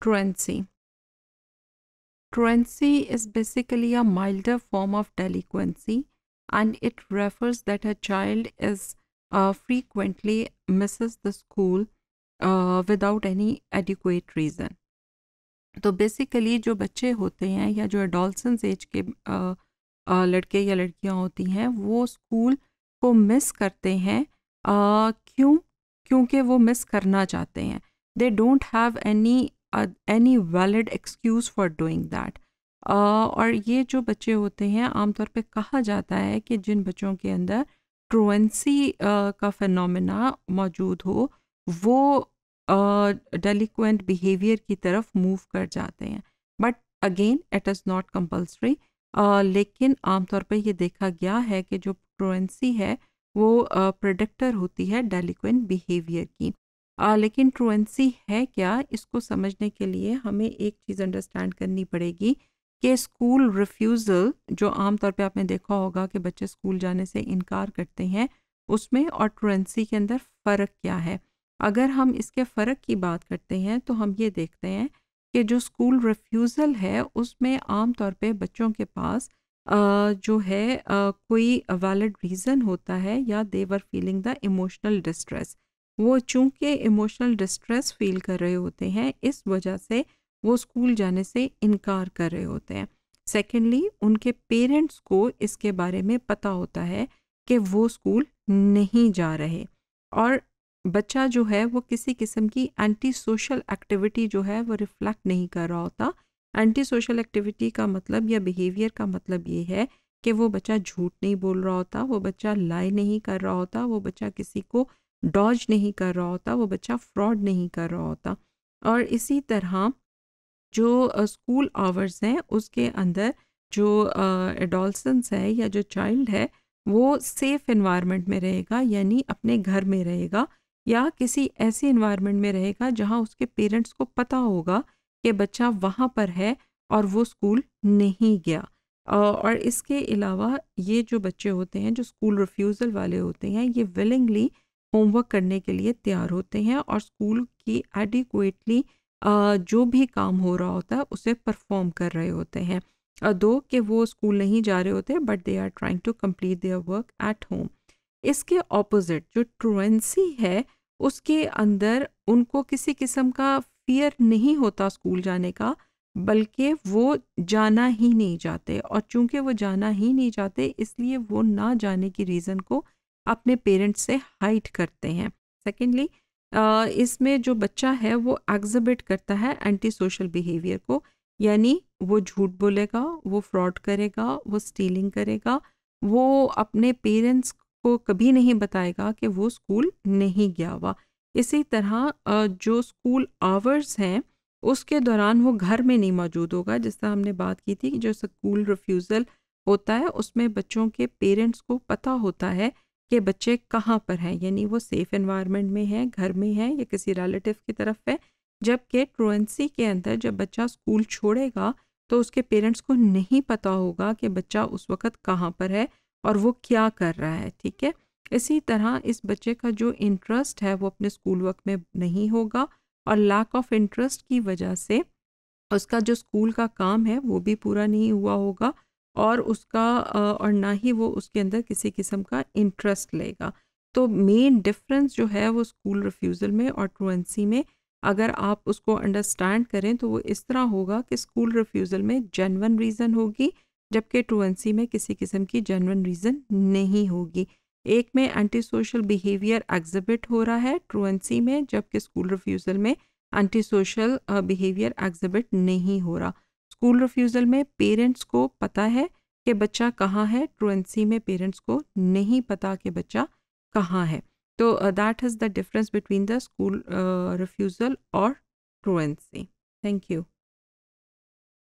truancy. Truancy is basically a milder form of delinquency and it refers that a child is uh, frequently misses the school uh, without any adequate reason. तो basically जो बच्चे होते हैं या जो adolescence as के आ, आ, लड़के या लड़कियां होती हैं वो स्कूल को मिस करते हैं आ, क्यों क्योंकि वो मिस करना चाहते हैं they don't have any any valid excuse for doing that और ये जो बच्चे होते हैं आमतौर पे कहा जाता है कि जिन बच्चों के अंदर ट्रोएंसी uh, का फेनोमेना मौजूद हो वो डेलीकुंट uh, बिहेवियर की तरफ मूव कर जाते हैं but again it is not compulsory लेकिन आमतौर पर यह देखा गया है कि जो ट्रोएंसी है वो प्रोडक्टर uh, होती है डेलीकुंट बिहेवियर की आ, लेकिन ट्रुएंसी है क्या इसको समझने के लिए हमें एक चीज़ अंडरस्टैंड करनी पड़ेगी कि स्कूल रिफ्यूज़ल जो आमतौर पे आपने देखा होगा कि बच्चे स्कूल जाने से इनकार करते हैं उसमें और ट्रुएंसी के अंदर फ़र्क क्या है अगर हम इसके फ़र्क की बात करते हैं तो हम ये देखते हैं कि जो स्कूल रिफ्यूज़ल है उसमें आम तौर पर बच्चों के पास आ, जो है आ, कोई वैलिड रीज़न होता है या they're feeling the emotional distress वो चूंकि इमोशनल डिस्ट्रेस फील कर रहे होते हैं इस वजह से वो स्कूल जाने से इनकार कर रहे होते हैं सेकेंडली उनके पेरेंट्स को इसके बारे में पता होता है कि वो स्कूल नहीं जा रहे और बच्चा जो है वो किसी किस्म की एंटी सोशल एक्टिविटी जो है वो रिफ्लेक्ट नहीं कर रहा होता एंटी सोशल एक्टिविटी का मतलब या बिहेवियर का मतलब ये है कि वो बच्चा झूठ नहीं बोल रहा होता वो बच्चा लाई नहीं कर रहा होता वो बच्चा किसी को डॉज नहीं कर रहा होता वो बच्चा फ्रॉड नहीं कर रहा होता और इसी तरह जो स्कूल आवर्स हैं उसके अंदर जो एडोल्सन्स है या जो चाइल्ड है वो सेफ़ इन्वायरमेंट में रहेगा यानी अपने घर में रहेगा या किसी ऐसे इन्वायरमेंट में रहेगा जहाँ उसके पेरेंट्स को पता होगा कि बच्चा वहाँ पर है और वो स्कूल नहीं गया और इसके अलावा ये जो बच्चे होते हैं जो स्कूल रिफ्यूज़ल वाले होते हैं ये विलिंगली होमवर्क करने के लिए तैयार होते हैं और स्कूल की एडिकुएटली जो भी काम हो रहा होता है उसे परफॉर्म कर रहे होते हैं दो कि वो स्कूल नहीं जा रहे होते but they are trying to complete their work at home इसके ऑपोजिट जो ट्रुएंसी है उसके अंदर उनको किसी किस्म का फियर नहीं होता स्कूल जाने का बल्कि वो जाना ही नहीं चाहते और चूंकि वो जाना ही नहीं चाहते इसलिए वो ना जाने की रीज़न को अपने पेरेंट्स से हाइट करते हैं सेकेंडली इसमें जो बच्चा है वो एग्जिबिट करता है एंटी सोशल बिहेवियर को यानी वो झूठ बोलेगा वो फ्रॉड करेगा वो स्टीलिंग करेगा वो अपने पेरेंट्स को कभी नहीं बताएगा कि वो स्कूल नहीं गया हुआ इसी तरह जो स्कूल आवर्स हैं उसके दौरान वो घर में नहीं मौजूद होगा जिस तरह हमने बात की थी कि जो स्कूल रिफ्यूज़ल होता है उसमें बच्चों के पेरेंट्स को पता होता है कि बच्चे कहाँ पर हैं यानी वो सेफ इन्वायरमेंट में है घर में है या किसी रिलेटिव की तरफ है जबकि ट्रुएंसी के अंदर जब बच्चा स्कूल छोड़ेगा तो उसके पेरेंट्स को नहीं पता होगा कि बच्चा उस वक़्त कहाँ पर है और वो क्या कर रहा है ठीक है इसी तरह इस बच्चे का जो इंटरेस्ट है वो अपने स्कूल वर्क में नहीं होगा और लैक ऑफ इंटरेस्ट की वजह से उसका जो स्कूल का काम है वो भी पूरा नहीं हुआ होगा और उसका और ना ही वो उसके अंदर किसी किस्म का इंटरेस्ट लेगा तो मेन डिफरेंस जो है वो स्कूल रिफ्यूज़ल में और ट्रुएंसी में अगर आप उसको अंडरस्टैंड करें तो वो इस तरह होगा कि स्कूल रिफ्यूज़ल में जेनवन रीज़न होगी जबकि ट्रुएंसी में किसी किस्म की जेनवन रीज़न नहीं होगी एक में एंटी सोशल बिहेवियर एग्जिबिट हो रहा है ट्रुएंसी में जबकि स्कूल रिफ्यूज़ल में एंटी सोशल बिहेवियर एग्जिबिट नहीं हो रहा स्कूल रिफ्यूज़ल में पेरेंट्स को पता है कि बच्चा कहाँ है ट्रुएंसी में पेरेंट्स को नहीं पता कि बच्चा कहाँ है तो that is the difference between the school refusal और ट्रुएंसी थैंक यू